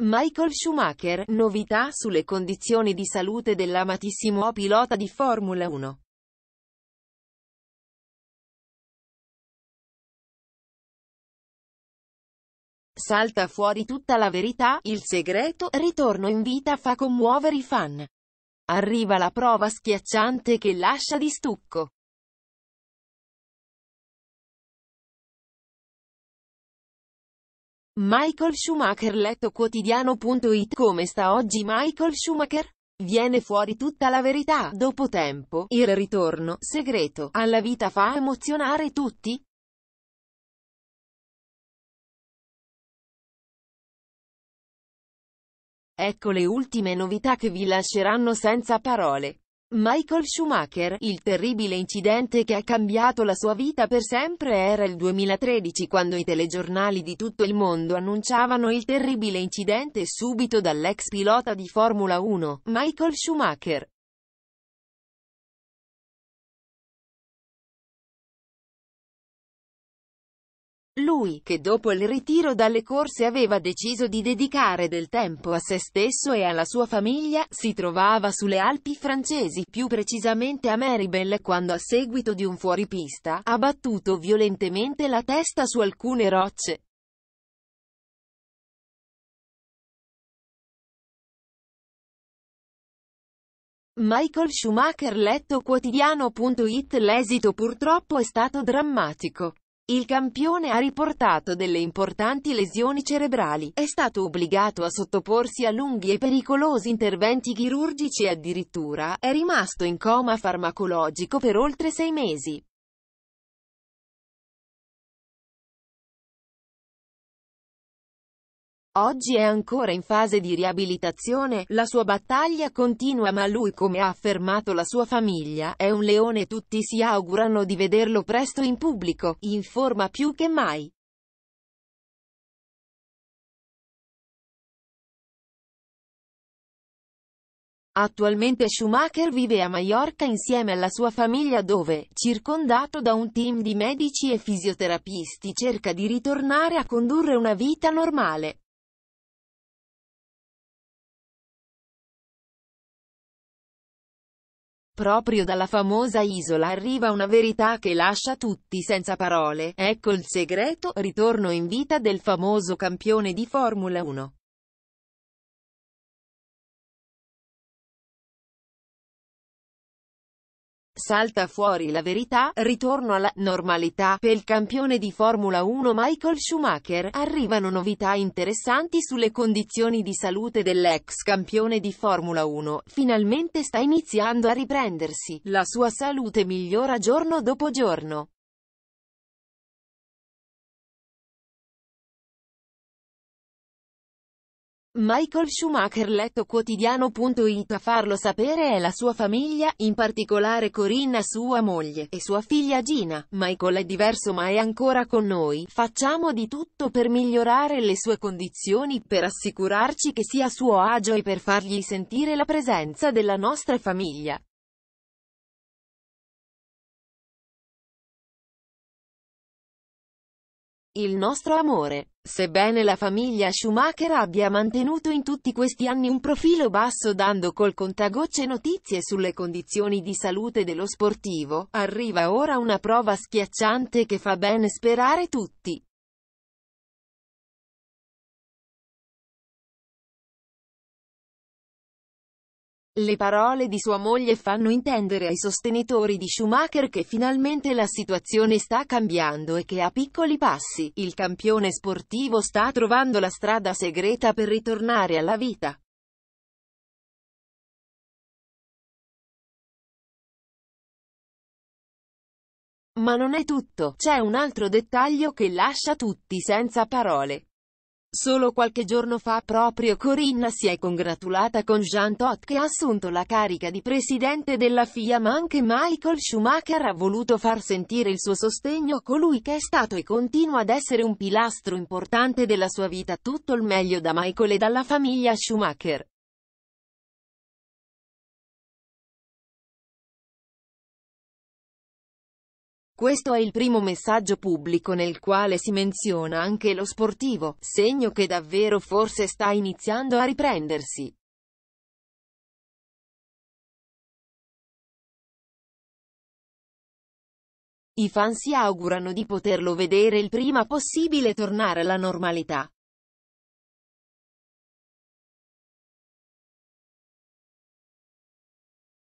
Michael Schumacher, novità sulle condizioni di salute dell'amatissimo pilota di Formula 1. Salta fuori tutta la verità, il segreto, ritorno in vita fa commuovere i fan. Arriva la prova schiacciante che lascia di stucco. Michael Schumacher letto quotidiano.it Come sta oggi Michael Schumacher? Viene fuori tutta la verità, dopo tempo, il ritorno, segreto, alla vita fa emozionare tutti? Ecco le ultime novità che vi lasceranno senza parole. Michael Schumacher, il terribile incidente che ha cambiato la sua vita per sempre era il 2013 quando i telegiornali di tutto il mondo annunciavano il terribile incidente subito dall'ex pilota di Formula 1, Michael Schumacher. Lui, che dopo il ritiro dalle corse aveva deciso di dedicare del tempo a se stesso e alla sua famiglia, si trovava sulle Alpi francesi, più precisamente a Meribel, quando a seguito di un fuoripista, ha battuto violentemente la testa su alcune rocce. Michael Schumacher letto quotidiano.it L'esito purtroppo è stato drammatico. Il campione ha riportato delle importanti lesioni cerebrali, è stato obbligato a sottoporsi a lunghi e pericolosi interventi chirurgici e addirittura è rimasto in coma farmacologico per oltre sei mesi. Oggi è ancora in fase di riabilitazione, la sua battaglia continua ma lui come ha affermato la sua famiglia, è un leone e tutti si augurano di vederlo presto in pubblico, in forma più che mai. Attualmente Schumacher vive a Mallorca insieme alla sua famiglia dove, circondato da un team di medici e fisioterapisti cerca di ritornare a condurre una vita normale. Proprio dalla famosa isola arriva una verità che lascia tutti senza parole, ecco il segreto, ritorno in vita del famoso campione di Formula 1. salta fuori la verità, ritorno alla normalità, per il campione di Formula 1 Michael Schumacher, arrivano novità interessanti sulle condizioni di salute dell'ex campione di Formula 1, finalmente sta iniziando a riprendersi, la sua salute migliora giorno dopo giorno. Michael Schumacher letto quotidiano.it a farlo sapere è la sua famiglia, in particolare Corinna sua moglie, e sua figlia Gina. Michael è diverso ma è ancora con noi, facciamo di tutto per migliorare le sue condizioni, per assicurarci che sia a suo agio e per fargli sentire la presenza della nostra famiglia. Il nostro amore. Sebbene la famiglia Schumacher abbia mantenuto in tutti questi anni un profilo basso dando col contagocce notizie sulle condizioni di salute dello sportivo, arriva ora una prova schiacciante che fa ben sperare tutti. Le parole di sua moglie fanno intendere ai sostenitori di Schumacher che finalmente la situazione sta cambiando e che a piccoli passi, il campione sportivo sta trovando la strada segreta per ritornare alla vita. Ma non è tutto, c'è un altro dettaglio che lascia tutti senza parole. Solo qualche giorno fa proprio Corinna si è congratulata con Jean Todt che ha assunto la carica di presidente della FIA ma anche Michael Schumacher ha voluto far sentire il suo sostegno a colui che è stato e continua ad essere un pilastro importante della sua vita. Tutto il meglio da Michael e dalla famiglia Schumacher. Questo è il primo messaggio pubblico nel quale si menziona anche lo sportivo, segno che davvero forse sta iniziando a riprendersi. I fan si augurano di poterlo vedere il prima possibile tornare alla normalità.